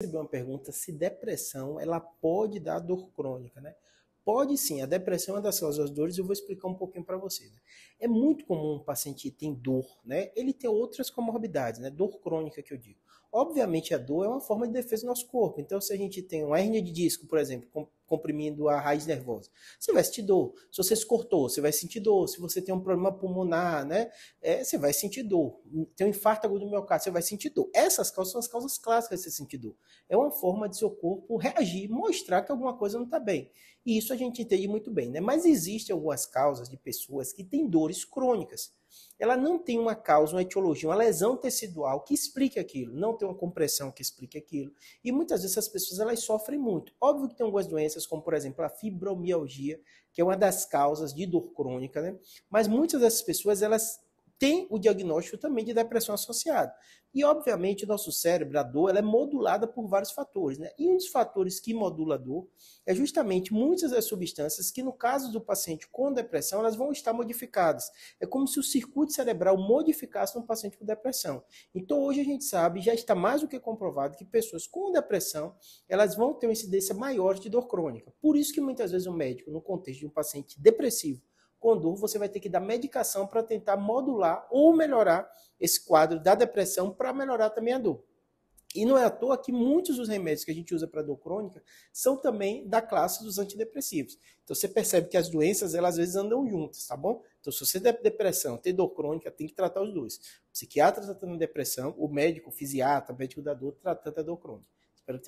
recebi uma pergunta se depressão ela pode dar dor crônica, né? Pode sim, a depressão é uma das causas das dores, eu vou explicar um pouquinho para vocês. Né? É muito comum um paciente ter dor, né? Ele tem outras comorbidades, né? Dor crônica que eu digo. Obviamente a dor é uma forma de defesa do nosso corpo. Então se a gente tem uma hernia de disco, por exemplo, comprimindo a raiz nervosa. Você vai sentir dor. Se você se cortou, você vai sentir dor. Se você tem um problema pulmonar, né? É, você vai sentir dor. Tem um infarto agudo do miocárdio, você vai sentir dor. Essas causas são as causas clássicas de você sentir dor. É uma forma de seu corpo reagir, mostrar que alguma coisa não está bem. E isso a gente entende muito bem, né? Mas existem algumas causas de pessoas que têm dores crônicas ela não tem uma causa, uma etiologia, uma lesão tecidual que explique aquilo, não tem uma compressão que explique aquilo. E muitas vezes essas pessoas elas sofrem muito. Óbvio que tem algumas doenças, como por exemplo a fibromialgia, que é uma das causas de dor crônica, né? Mas muitas dessas pessoas elas tem o diagnóstico também de depressão associada. E, obviamente, o nosso cérebro, a dor, ela é modulada por vários fatores. Né? E um dos fatores que modula a dor é justamente muitas das substâncias que, no caso do paciente com depressão, elas vão estar modificadas. É como se o circuito cerebral modificasse um paciente com depressão. Então, hoje a gente sabe, já está mais do que comprovado, que pessoas com depressão, elas vão ter uma incidência maior de dor crônica. Por isso que muitas vezes o médico, no contexto de um paciente depressivo, dor, você vai ter que dar medicação para tentar modular ou melhorar esse quadro da depressão para melhorar também a dor. E não é à toa que muitos dos remédios que a gente usa para dor crônica são também da classe dos antidepressivos. Então você percebe que as doenças, elas às vezes andam juntas, tá bom? Então se você tem depressão, tem dor crônica, tem que tratar os dois. O psiquiatra tratando a depressão, o médico, o fisiatra, o médico da dor tratando a dor crônica. Espero que